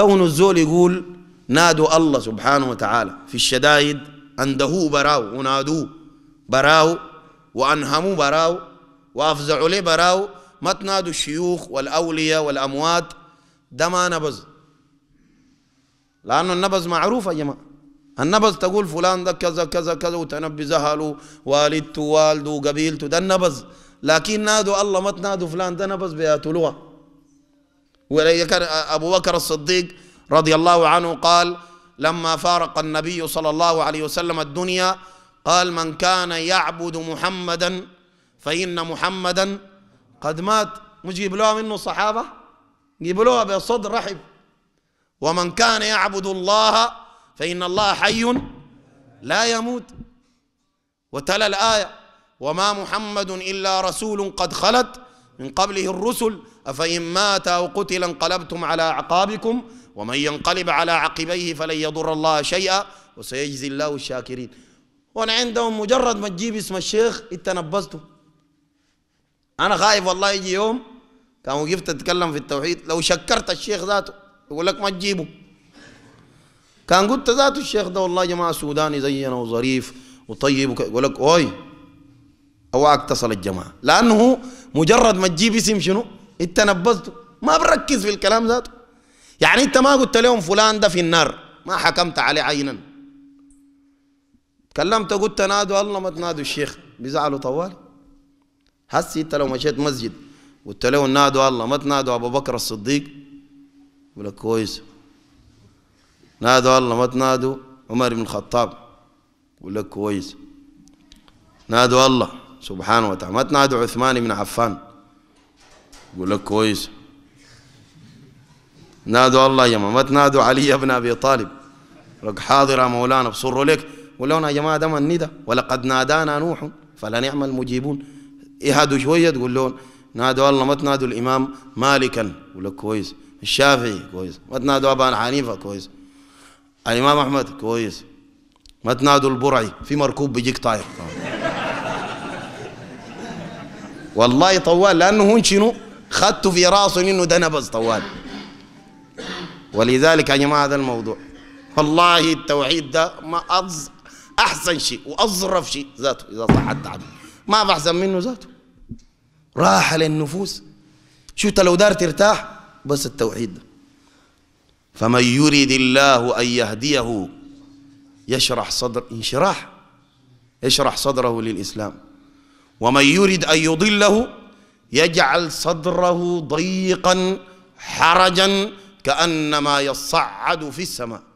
كون الزول يقول نادوا الله سبحانه وتعالى في الشدائد أندهوه براو ونادوه براو وأنهموا براو وأفزعوا ليه براو ما تنادوا الشيوخ والأولياء والأموات ده ما نبز لأنه النبز معروف يا جماعة النبز تقول فلان ده كذا كذا كذا وتنبز زهله والدته والده قبيلته ده النبز لكن نادوا الله ما تنادوا فلان ده نبذ بيقتلوها وإذا كان أبو بكر الصديق رضي الله عنه قال لما فارق النبي صلى الله عليه وسلم الدنيا قال من كان يعبد محمدا فإن محمدا قد مات مش جيبلوها منه الصحابة جيبلوها بصدر رحب ومن كان يعبد الله فإن الله حي لا يموت وتلا الآية وما محمد إلا رسول قد خلت من قبله الرسل أفإن مات أو قتل انقلبتم على أعقابكم ومن ينقلب على عقبيه فلن يضر الله شيئا وسيجزي الله الشاكرين وانا عندهم مجرد ما تجيب اسم الشيخ انت انا خايف والله يجي يوم كان وقفت اتكلم في التوحيد لو شكرت الشيخ ذاته يقول لك ما تجيبه كان قلت ذاته الشيخ ده والله جماعه سوداني زينا وظريف وطيب يقول لك اوي اوعك تصل الجماعه لانه مجرد ما تجيب اسم شنو انت نبذته ما بركز في الكلام ذاته يعني انت ما قلت لهم فلان ده في النار ما حكمت عليه عينا كلمت قلت نادوا الله ما تنادوا الشيخ بيزعلوا طوالي هسي انت لو مشيت مسجد قلت لهم نادوا الله ما تنادوا ابو بكر الصديق يقول لك كويس نادوا الله ما تنادوا عمر بن الخطاب يقول لك كويس نادوا الله سبحانه وتعالى ما تنادوا عثمان بن عفان يقول لك كويس نادوا الله يا جماعة ما تنادوا علي بن أبي طالب لك حاضر يا مولانا بصروا لك ولونا يا جماعة ده من ندى ولقد نادانا نوح فلنعم المجيبون اهدوا شوية تقول لهم نادوا الله ما تنادوا الإمام مالكا يقول لك كويس الشافعي كويس ما تنادوا ابا حنيفة كويس الإمام أحمد كويس ما تنادوا البرعي في مركوب بيجيك طاير والله طوال لانه هون شنو خدته في راسه انه ده نبز طوال ولذلك يا جماعه هذا الموضوع والله التوحيد ده ما أز... احسن شيء واظرف شيء ذاته اذا صح التعبير ما بحسن منه ذاته راحه للنفوس شو انت لو دار ترتاح بس التوحيد ده فمن يريد الله ان يهديه يشرح صدر انشراح يشرح صدره للاسلام ومن يرد أن يضله يجعل صدره ضيقا حرجا كأنما يصعد في السماء